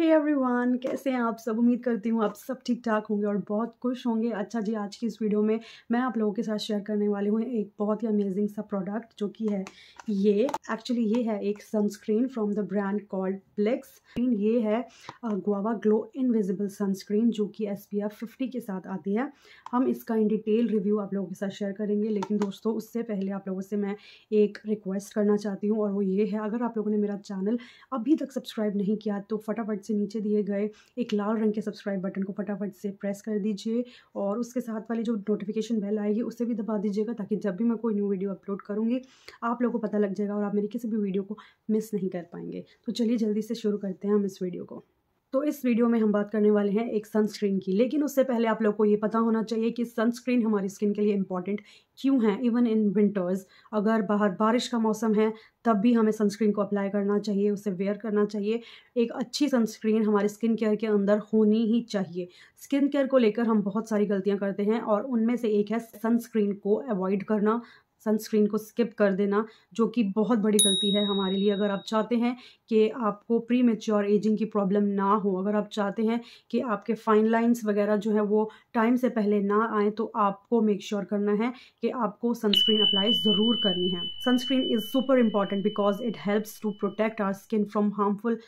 हे hey everyone कैसे हैं आप सब उम्मीद करती हूँ आप सब ठीक ठाक होंगे और बहुत खुश होंगे अच्छा जी आज की इस वीडियो में मैं आप लोगों के साथ शेयर करने वाली हूँ एक बहुत ही अमेजिंग सा प्रोडक्ट जो कि है ये एक्चुअली ये है एक sunscreen from the brand called Plix ये है गोवा ग्लो इनविजिबल सनस्क्रीन जो कि एस पी के साथ आती है हम इसका इन डिटेल रिव्यू आप लोगों के साथ शेयर करेंगे लेकिन दोस्तों उससे पहले आप लोगों से मैं एक रिक्वेस्ट करना चाहती हूँ और वो ये है अगर आप लोगों ने मेरा चैनल अभी तक सब्सक्राइब नहीं किया तो फटाफट से नीचे दिए गए एक लाल रंग के सब्सक्राइब बटन को फटाफट से प्रेस कर दीजिए और उसके साथ वाली जो नोटिफिकेशन बेल आएगी उसे भी दबा दीजिएगा ताकि जब भी मैं कोई न्यू वीडियो अपलोड करूँगी आप लोगों को पता लग जाएगा और आप मेरी किसी भी वीडियो को मिस नहीं कर पाएंगे तो चलिए जल्दी से शुरू करते हैं हम इस वीडियो को तो इस वीडियो में हम बात करने वाले हैं एक सनस्क्रीन की लेकिन उससे पहले आप लोग को ये पता होना चाहिए कि सनस्क्रीन हमारी स्किन के लिए इंपॉर्टेंट क्यों है इवन इन विंटर्स अगर बाहर बारिश का मौसम है तब भी हमें सनस्क्रीन को अप्लाई करना चाहिए उसे वेयर करना चाहिए एक अच्छी सनस्क्रीन हमारे स्किन केयर के अंदर होनी ही चाहिए स्किन केयर को लेकर हम बहुत सारी गलतियाँ करते हैं और उनमें से एक है सनस्क्रीन को अवॉइड करना सनस्क्रीन को स्किप कर देना जो कि बहुत बड़ी गलती है हमारे लिए अगर आप चाहते हैं कि आपको प्री मेच्योर एजिंग की प्रॉब्लम ना हो अगर आप चाहते हैं कि आपके फाइन लाइंस वगैरह जो है वो टाइम से पहले ना आए तो आपको मेक श्योर sure करना है कि आपको सनस्क्रीन अप्लाई ज़रूर करनी है sunscreen is super important because it helps to protect our skin from harmful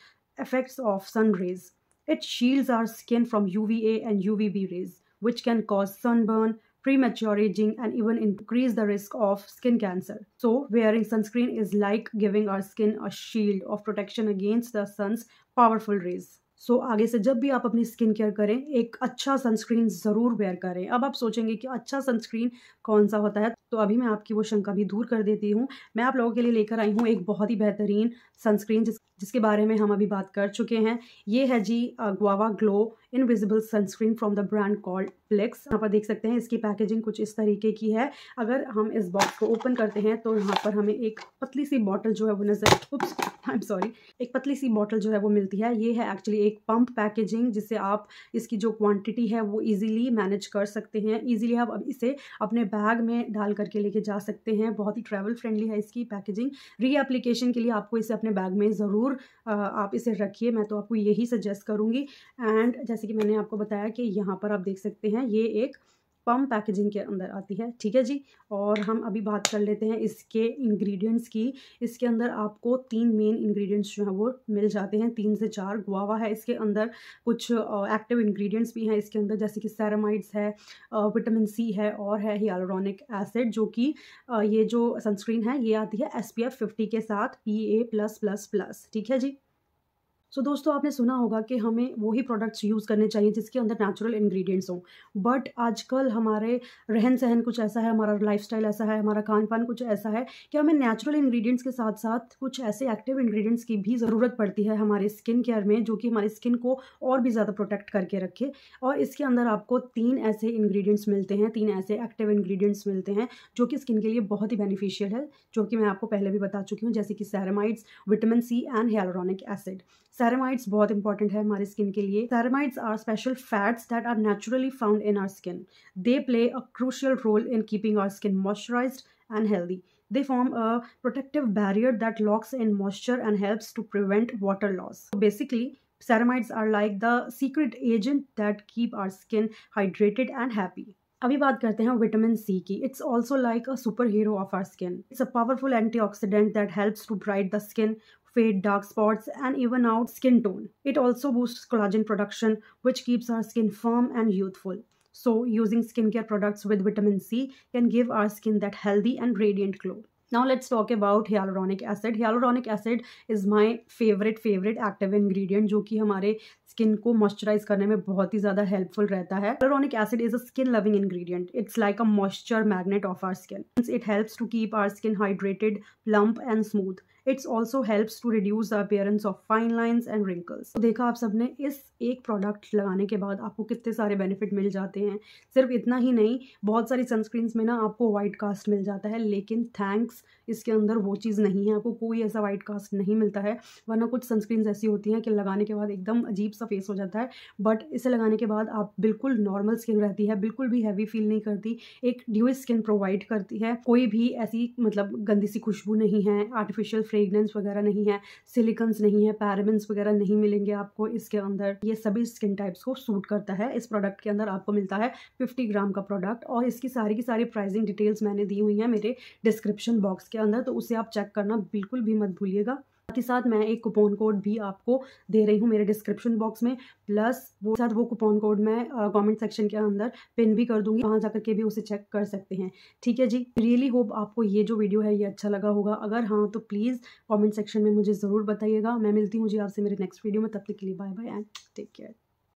effects of sun rays. It shields our skin from U and UVB rays which can cause sunburn premature aging and even increase the risk of skin cancer. So, wearing sunscreen is like giving our skin a shield of protection against the sun's powerful rays. So so, आगे से जब भी आप अपनी skin care करें एक अच्छा sunscreen ज़रूर वेयर करें अब आप सोचेंगे कि अच्छा सनस्क्रीन कौन सा होता है तो अभी मैं आपकी वो शंका भी दूर कर देती हूँ मैं आप लोगों के लिए लेकर आई हूँ एक बहुत ही बेहतरीन सनस्क्रीन जिस जिसके बारे में हम अभी बात कर चुके हैं ये है जी guava glow invisible sunscreen from the brand called Plix यहाँ पर देख सकते हैं इसकी पैकेजिंग कुछ इस तरीके की है अगर हम इस बॉक्स को ओपन करते हैं तो यहाँ पर हमें एक पतली सी बॉटल जो है वो नजर उप्स आई एम सॉरी एक पतली सी बॉटल जो है वो मिलती है ये है एक्चुअली एक पंप पैकेजिंग जिससे आप इसकी जो क्वांटिटी है वो ईजिली मैनेज कर सकते हैं ईजिली आप इसे अपने बैग में डाल करके लेके जा सकते हैं बहुत ही ट्रैवल फ्रेंडली है इसकी पैकेजिंग रीएप्लीकेशन के लिए आपको इसे अपने बैग में ज़रूर आप इसे रखिए मैं तो आपको यही सजेस्ट करूँगी एंड जैसे कि मैंने आपको बताया कि यहाँ पर आप देख सकते हैं ये एक पम पैकेजिंग के अंदर आती है ठीक है जी और हम अभी बात कर लेते हैं इसके इंग्रेडिएंट्स की इसके अंदर आपको तीन मेन इंग्रेडिएंट्स जो हैं वो मिल जाते हैं तीन से चार गुआवा है इसके अंदर कुछ एक्टिव इंग्रेडिएंट्स भी हैं इसके अंदर जैसे कि सैरामाइड्स है विटामिन सी है और है हियालोरॉनिक एसिड जो कि ये जो सनस्क्रीन है ये आती है एस पी के साथ P A plus plus plus ठीक है जी सो so, दोस्तों आपने सुना होगा कि हमें वही प्रोडक्ट्स यूज़ करने चाहिए जिसके अंदर नेचुरल इंग्रेडिएंट्स हों बट आजकल हमारे रहन सहन कुछ ऐसा है हमारा लाइफस्टाइल ऐसा है हमारा खान पान कुछ ऐसा है कि हमें नेचुरल इंग्रेडिएंट्स के साथ साथ कुछ ऐसे एक्टिव इंग्रेडिएंट्स की भी ज़रूरत पड़ती है हमारे स्किन केयर में जो कि हमारी स्किन को और भी ज़्यादा प्रोटेक्ट करके रखे और इसके अंदर आपको तीन ऐसे इन्ग्रीडियंट्स मिलते हैं तीन ऐसे एक्टिव इन्ग्रीडियंट्स मिलते हैं जो कि स्किन के लिए बहुत ही बेनिफिशियल है जो कि मैं आपको पहले भी बता चुकी हूँ जैसे कि ceramides vitamin C and hyaluronic acid ceramides बहुत इंपॉर्टेंट है हमारी स्किन के लिए ceramides are special fats that are naturally found in our skin they play a crucial role in keeping our skin moisturise and healthy they form a protective barrier that locks in moisture and helps to prevent water loss basically ceramides are like the secret agent that keep our skin hydrated and happy अभी बात करते हैं vitamin C की it's also like a superhero of our skin it's a powerful antioxidant that helps to bright the skin fade dark spots and even out skin tone. It also boosts collagen production which keeps our skin firm and youthful. So using skincare products with vitamin C can give our skin that healthy and radiant glow. Now let's talk about hyaluronic acid. Hyaluronic acid is my favorite favorite active ingredient जो कि हमारे skin को moisturise करने में बहुत ही ज़्यादा helpful रहता है hyaluronic acid is a skin loving ingredient it's like a moisture magnet of our skin it helps to keep our skin hydrated it's also helps to reduce the appearance of fine lines and wrinkles तो देखा आप सबने इस एक product लगाने के बाद आपको कितने सारे बेनिफिट मिल जाते हैं सिर्फ इतना ही नहीं बहुत सारी सनस्क्रीन्स में ना आपको वाइट कास्ट मिल जाता है लेकिन थैंक्स इसके अंदर वो चीज़ नहीं है आपको कोई ऐसा वाइट कास्ट नहीं मिलता है वरना कुछ सनस्क्रीन्स ऐसी होती हैं कि लगाने के बाद एकदम अजीब सा फेस हो जाता है बट इसे लगाने के बाद आप बिल्कुल नॉर्मल स्किन रहती है बिल्कुल भी हैवी फील नहीं करती एक ड्यू स्किन प्रोवाइड करती है कोई भी ऐसी मतलब गंदी सी खुशबू नहीं है आर्टिफिशियल फ्रेगनेंस वगैरह नहीं है सिलिकन्स नहीं है पैराबिन्स वगैरह नहीं मिलेंगे आपको इसके अंदर ये सभी स्किन टाइप्स को सूट करता है इस प्रोडक्ट के अंदर आपको मिलता है फिफ्टी ग्राम का प्रोडक्ट और इसकी सारी की सारी प्राइसिंग डिटेल्स मैंने दी हुई हैं मेरे डिस्क्रिप्शन बॉक्स के अंदर तो उसे आप चेक करना बिल्कुल भी मत भूलिएगा साथ ही साथ मैं एक कूपन कोड भी आपको दे रही हूँ मेरे डिस्क्रिप्शन बॉक्स में प्लस वो साथ वो कूपन कोड मैं कमेंट सेक्शन के अंदर पिन भी कर दूंगी वहाँ जा के भी उसे चेक कर सकते हैं ठीक है जी रियली होप आपको ये जो वीडियो है ये अच्छा लगा होगा अगर हाँ तो प्लीज़ कॉमेंट सेक्शन में मुझे ज़रूर बताइएगा मैं मिलती हूँ जी आपसे मेरे नेक्स्ट वीडियो में तब तक के लिए bye bye and take care